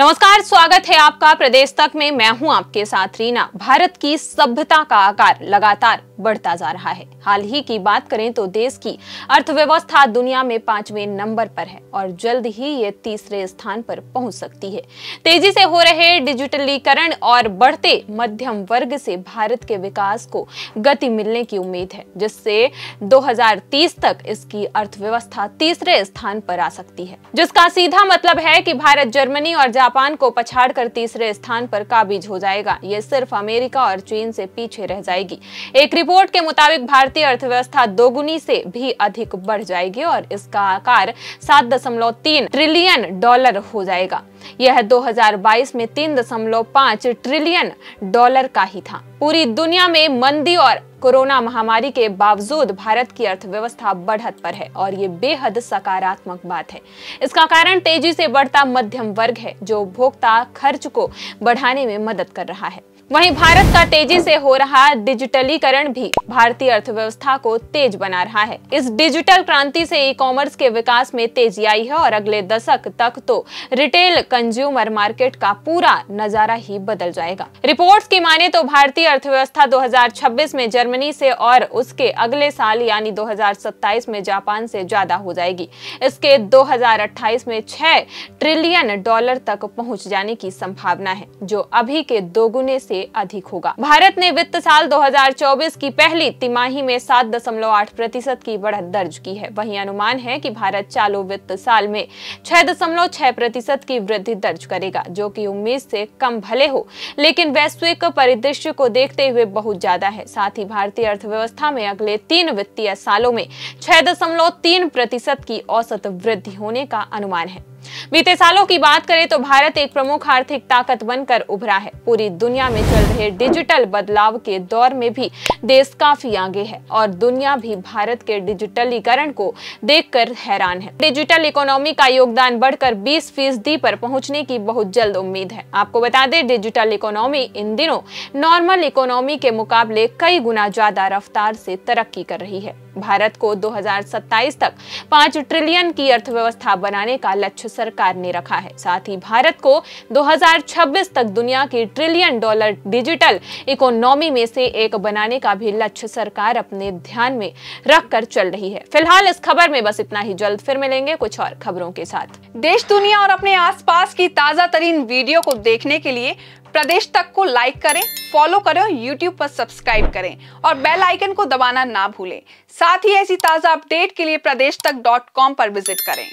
नमस्कार स्वागत है आपका प्रदेश तक में मैं हूं आपके साथ रीना भारत की सभ्यता का आकार लगातार बढ़ता जा रहा है हाल ही की बात करें तो देश की अर्थव्यवस्था दुनिया में पांचवें नंबर पर है और जल्द ही ये तीसरे स्थान पर पहुंच सकती है तेजी से हो रहे डिजिटलीकरण और बढ़ते मध्यम वर्ग से भारत के विकास को गति मिलने की उम्मीद है जिससे दो तक इसकी अर्थव्यवस्था तीसरे स्थान पर आ सकती है जिसका सीधा मतलब है की भारत जर्मनी और जापान को पछाड़कर तीसरे स्थान पर काबिज हो जाएगा ये सिर्फ अमेरिका और चीन से पीछे रह जाएगी एक रिपोर्ट के मुताबिक भारतीय अर्थव्यवस्था दोगुनी से भी अधिक बढ़ जाएगी और इसका आकार सात दशमलव तीन ट्रिलियन डॉलर हो जाएगा यह 2022 में तीन दशमलव पाँच ट्रिलियन डॉलर का ही था पूरी दुनिया में मंदी और कोरोना महामारी के बावजूद भारत की अर्थव्यवस्था बढ़त पर है और ये बेहद सकारात्मक बात है इसका कारण तेजी से बढ़ता मध्यम वर्ग है जो उपभोक्ता खर्च को बढ़ाने में मदद कर रहा है वहीं भारत का तेजी से हो रहा डिजिटलीकरण भी भारतीय अर्थव्यवस्था को तेज बना रहा है इस डिजिटल क्रांति से ई कॉमर्स के विकास में तेजी आई है और अगले दशक तक तो रिटेल कंज्यूमर मार्केट का पूरा नजारा ही बदल जाएगा रिपोर्ट्स की माने तो भारतीय अर्थव्यवस्था 2026 में जर्मनी से और उसके अगले साल यानी 2027 में जापान से ज्यादा हो जाएगी इसके 2028 में 6 ट्रिलियन डॉलर तक पहुंच जाने की संभावना है जो अभी के दोगुने से अधिक होगा भारत ने वित्त साल 2024 की पहली तिमाही में 7.8 प्रतिशत की बढ़त दर्ज की है वही अनुमान है की भारत चालू वित्त साल में छह प्रतिशत की वृद्धि वृद्धि दर्ज करेगा जो कि उम्मीद से कम भले हो लेकिन वैश्विक परिदृश्य को देखते हुए बहुत ज्यादा है साथ ही भारतीय अर्थव्यवस्था में अगले तीन वित्तीय सालों में छह दशमलव तीन प्रतिशत की औसत वृद्धि होने का अनुमान है बीते सालों की बात करें तो भारत एक प्रमुख आर्थिक ताकत बनकर उभरा है पूरी दुनिया में चल रहे डिजिटल बदलाव के दौर में भी देश काफी आगे है और दुनिया भी भारत के डिजिटलीकरण को देखकर हैरान है डिजिटल इकोनॉमी का योगदान बढ़कर 20 फीसदी पर पहुंच पहुंचने की बहुत जल्द उम्मीद है आपको बता दें डिजिटल इकोनॉमी इन दिनों नॉर्मल इकोनॉमी के मुकाबले कई गुना ज्यादा रफ्तार से तरक्की कर रही है भारत को 2027 तक पाँच ट्रिलियन की अर्थव्यवस्था बनाने का लक्ष्य सरकार ने रखा है साथ ही भारत को 2026 तक दुनिया की ट्रिलियन डॉलर डिजिटल इकोनॉमी में से एक बनाने का भी लक्ष्य सरकार अपने ध्यान में रख कर चल रही है फिलहाल इस खबर में बस इतना ही जल्द फिर मिलेंगे कुछ और खबरों के साथ देश दुनिया और अपने आस की ताजा तरीन वीडियो को देखने के लिए प्रदेश तक को लाइक करें फॉलो करें और यूट्यूब पर सब्सक्राइब करें और बेल आइकन को दबाना ना भूलें साथ ही ऐसी ताज़ा अपडेट के लिए प्रदेश तक डॉट कॉम पर विजिट करें